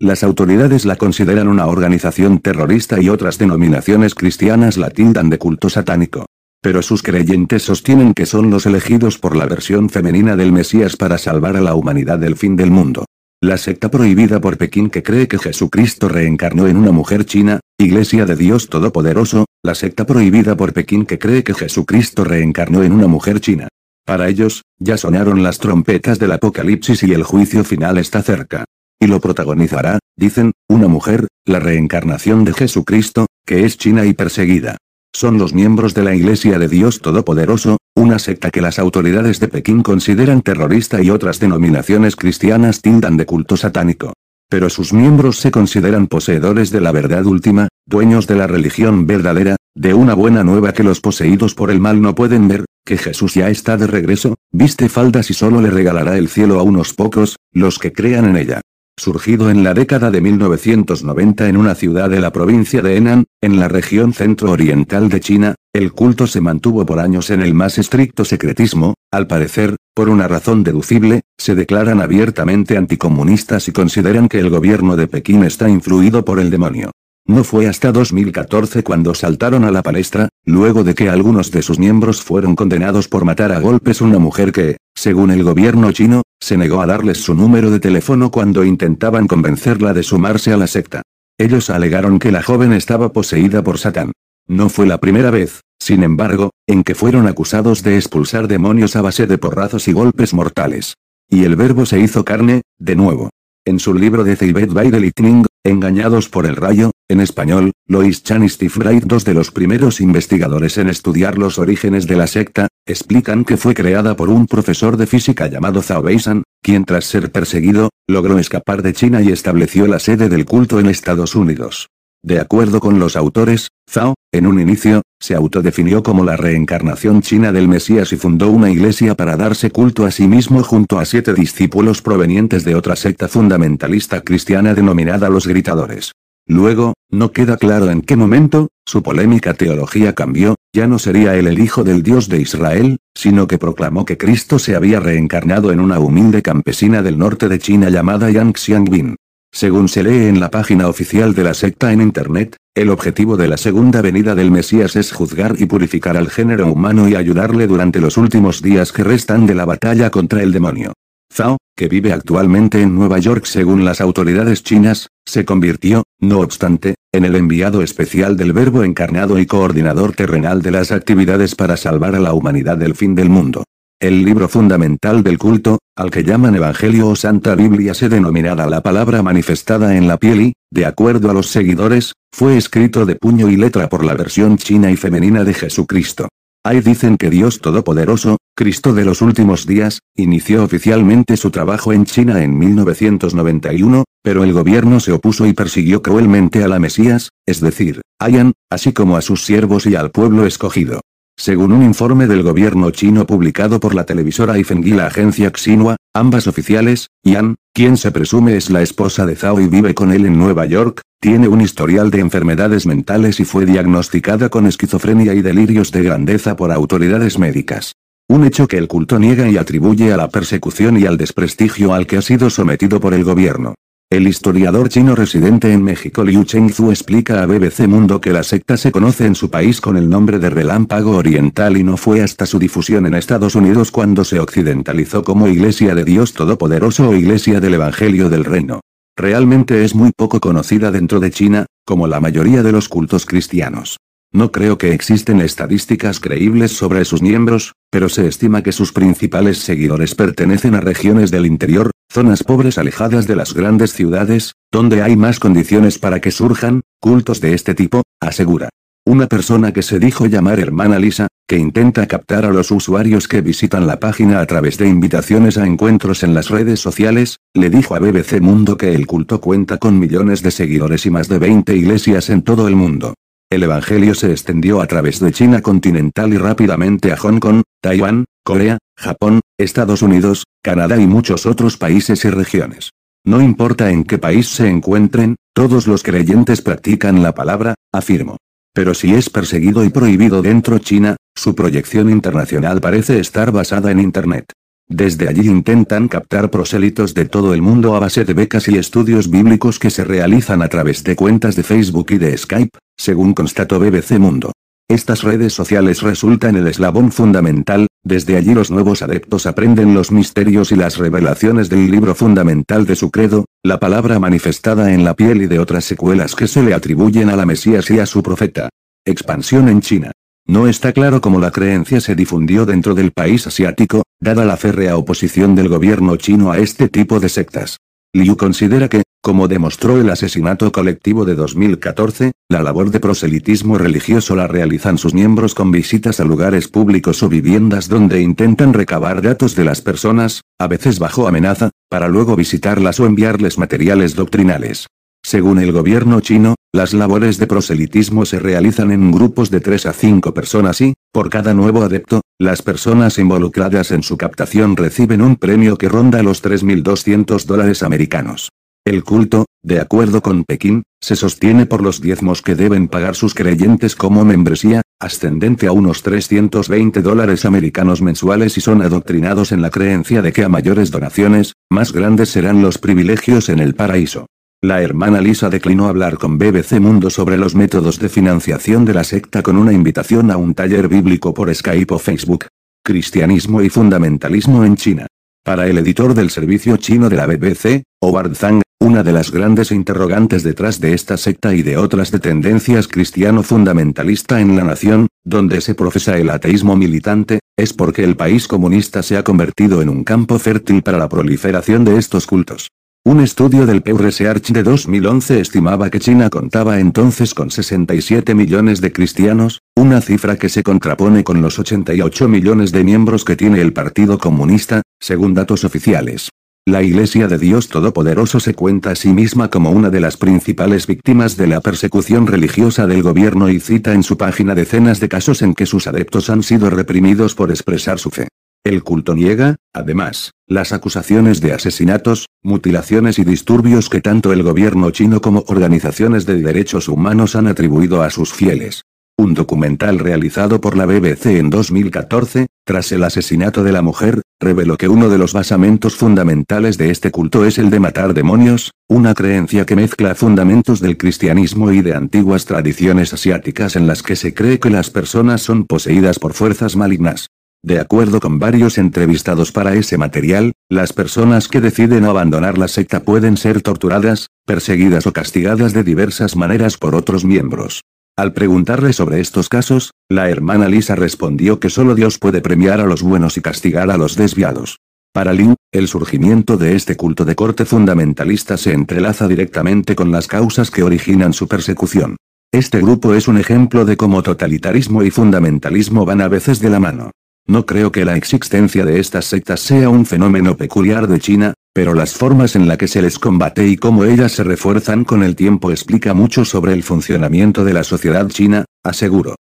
Las autoridades la consideran una organización terrorista y otras denominaciones cristianas la tildan de culto satánico. Pero sus creyentes sostienen que son los elegidos por la versión femenina del Mesías para salvar a la humanidad del fin del mundo. La secta prohibida por Pekín que cree que Jesucristo reencarnó en una mujer china, Iglesia de Dios Todopoderoso, la secta prohibida por Pekín que cree que Jesucristo reencarnó en una mujer china. Para ellos, ya sonaron las trompetas del Apocalipsis y el juicio final está cerca. Y lo protagonizará, dicen, una mujer, la reencarnación de Jesucristo, que es china y perseguida. Son los miembros de la Iglesia de Dios Todopoderoso, una secta que las autoridades de Pekín consideran terrorista y otras denominaciones cristianas tildan de culto satánico. Pero sus miembros se consideran poseedores de la verdad última, dueños de la religión verdadera, de una buena nueva que los poseídos por el mal no pueden ver, que Jesús ya está de regreso, viste faldas y solo le regalará el cielo a unos pocos, los que crean en ella surgido en la década de 1990 en una ciudad de la provincia de Henan, en la región centro-oriental de China, el culto se mantuvo por años en el más estricto secretismo, al parecer, por una razón deducible, se declaran abiertamente anticomunistas y consideran que el gobierno de Pekín está influido por el demonio. No fue hasta 2014 cuando saltaron a la palestra, luego de que algunos de sus miembros fueron condenados por matar a golpes una mujer que, según el gobierno chino, se negó a darles su número de teléfono cuando intentaban convencerla de sumarse a la secta. Ellos alegaron que la joven estaba poseída por Satán. No fue la primera vez, sin embargo, en que fueron acusados de expulsar demonios a base de porrazos y golpes mortales. Y el verbo se hizo carne, de nuevo. En su libro de Tibet by the Lightning, Engañados por el Rayo, en español, Lois Chan y Steve Wright, dos de los primeros investigadores en estudiar los orígenes de la secta, explican que fue creada por un profesor de física llamado Zhao Beisan, quien tras ser perseguido, logró escapar de China y estableció la sede del culto en Estados Unidos. De acuerdo con los autores, Zhao, en un inicio, se autodefinió como la reencarnación china del Mesías y fundó una iglesia para darse culto a sí mismo junto a siete discípulos provenientes de otra secta fundamentalista cristiana denominada los Gritadores. Luego, no queda claro en qué momento, su polémica teología cambió, ya no sería él el hijo del Dios de Israel, sino que proclamó que Cristo se había reencarnado en una humilde campesina del norte de China llamada Yang Xiangbin. Según se lee en la página oficial de la secta en Internet, el objetivo de la segunda venida del Mesías es juzgar y purificar al género humano y ayudarle durante los últimos días que restan de la batalla contra el demonio. Zhao, que vive actualmente en Nueva York según las autoridades chinas, se convirtió, no obstante, en el enviado especial del Verbo encarnado y coordinador terrenal de las actividades para salvar a la humanidad del fin del mundo. El libro fundamental del culto, al que llaman Evangelio o Santa Biblia se denominada la palabra manifestada en la piel y, de acuerdo a los seguidores, fue escrito de puño y letra por la versión china y femenina de Jesucristo. Ahí dicen que Dios Todopoderoso, Cristo de los últimos días, inició oficialmente su trabajo en China en 1991, pero el gobierno se opuso y persiguió cruelmente a la Mesías, es decir, a Yan, así como a sus siervos y al pueblo escogido. Según un informe del gobierno chino publicado por la televisora Ifeng y la agencia Xinhua, ambas oficiales, Yan, quien se presume es la esposa de Zhao y vive con él en Nueva York, tiene un historial de enfermedades mentales y fue diagnosticada con esquizofrenia y delirios de grandeza por autoridades médicas. Un hecho que el culto niega y atribuye a la persecución y al desprestigio al que ha sido sometido por el gobierno. El historiador chino residente en México Liu Chengzu explica a BBC Mundo que la secta se conoce en su país con el nombre de Relámpago Oriental y no fue hasta su difusión en Estados Unidos cuando se occidentalizó como Iglesia de Dios Todopoderoso o Iglesia del Evangelio del Reino. Realmente es muy poco conocida dentro de China, como la mayoría de los cultos cristianos. No creo que existen estadísticas creíbles sobre sus miembros, pero se estima que sus principales seguidores pertenecen a regiones del interior, zonas pobres alejadas de las grandes ciudades, donde hay más condiciones para que surjan, cultos de este tipo, asegura. Una persona que se dijo llamar hermana Lisa, que intenta captar a los usuarios que visitan la página a través de invitaciones a encuentros en las redes sociales, le dijo a BBC Mundo que el culto cuenta con millones de seguidores y más de 20 iglesias en todo el mundo. El Evangelio se extendió a través de China continental y rápidamente a Hong Kong, Taiwán, Corea, Japón, Estados Unidos, Canadá y muchos otros países y regiones. No importa en qué país se encuentren, todos los creyentes practican la palabra, afirmo. Pero si es perseguido y prohibido dentro China, su proyección internacional parece estar basada en Internet. Desde allí intentan captar prosélitos de todo el mundo a base de becas y estudios bíblicos que se realizan a través de cuentas de Facebook y de Skype, según constató BBC Mundo. Estas redes sociales resultan el eslabón fundamental, desde allí los nuevos adeptos aprenden los misterios y las revelaciones del libro fundamental de su credo, la palabra manifestada en la piel y de otras secuelas que se le atribuyen a la Mesías y a su profeta. Expansión en China. No está claro cómo la creencia se difundió dentro del país asiático, dada la férrea oposición del gobierno chino a este tipo de sectas. Liu considera que, como demostró el asesinato colectivo de 2014, la labor de proselitismo religioso la realizan sus miembros con visitas a lugares públicos o viviendas donde intentan recabar datos de las personas, a veces bajo amenaza, para luego visitarlas o enviarles materiales doctrinales. Según el gobierno chino, las labores de proselitismo se realizan en grupos de 3 a 5 personas y, por cada nuevo adepto, las personas involucradas en su captación reciben un premio que ronda los 3.200 dólares americanos. El culto, de acuerdo con Pekín, se sostiene por los diezmos que deben pagar sus creyentes como membresía, ascendente a unos 320 dólares americanos mensuales y son adoctrinados en la creencia de que a mayores donaciones, más grandes serán los privilegios en el paraíso. La hermana Lisa declinó hablar con BBC Mundo sobre los métodos de financiación de la secta con una invitación a un taller bíblico por Skype o Facebook. Cristianismo y fundamentalismo en China. Para el editor del servicio chino de la BBC, Howard Zhang, una de las grandes interrogantes detrás de esta secta y de otras de tendencias cristiano fundamentalista en la nación, donde se profesa el ateísmo militante, es porque el país comunista se ha convertido en un campo fértil para la proliferación de estos cultos. Un estudio del Pew Research de 2011 estimaba que China contaba entonces con 67 millones de cristianos, una cifra que se contrapone con los 88 millones de miembros que tiene el Partido Comunista, según datos oficiales, la Iglesia de Dios Todopoderoso se cuenta a sí misma como una de las principales víctimas de la persecución religiosa del gobierno y cita en su página decenas de casos en que sus adeptos han sido reprimidos por expresar su fe. El culto niega, además, las acusaciones de asesinatos, mutilaciones y disturbios que tanto el gobierno chino como organizaciones de derechos humanos han atribuido a sus fieles. Un documental realizado por la BBC en 2014, tras el asesinato de la mujer, reveló que uno de los basamentos fundamentales de este culto es el de matar demonios, una creencia que mezcla fundamentos del cristianismo y de antiguas tradiciones asiáticas en las que se cree que las personas son poseídas por fuerzas malignas. De acuerdo con varios entrevistados para ese material, las personas que deciden abandonar la secta pueden ser torturadas, perseguidas o castigadas de diversas maneras por otros miembros. Al preguntarle sobre estos casos, la hermana Lisa respondió que solo Dios puede premiar a los buenos y castigar a los desviados. Para Liu, el surgimiento de este culto de corte fundamentalista se entrelaza directamente con las causas que originan su persecución. Este grupo es un ejemplo de cómo totalitarismo y fundamentalismo van a veces de la mano. No creo que la existencia de estas sectas sea un fenómeno peculiar de China, pero las formas en la que se les combate y cómo ellas se refuerzan con el tiempo explica mucho sobre el funcionamiento de la sociedad china, aseguro.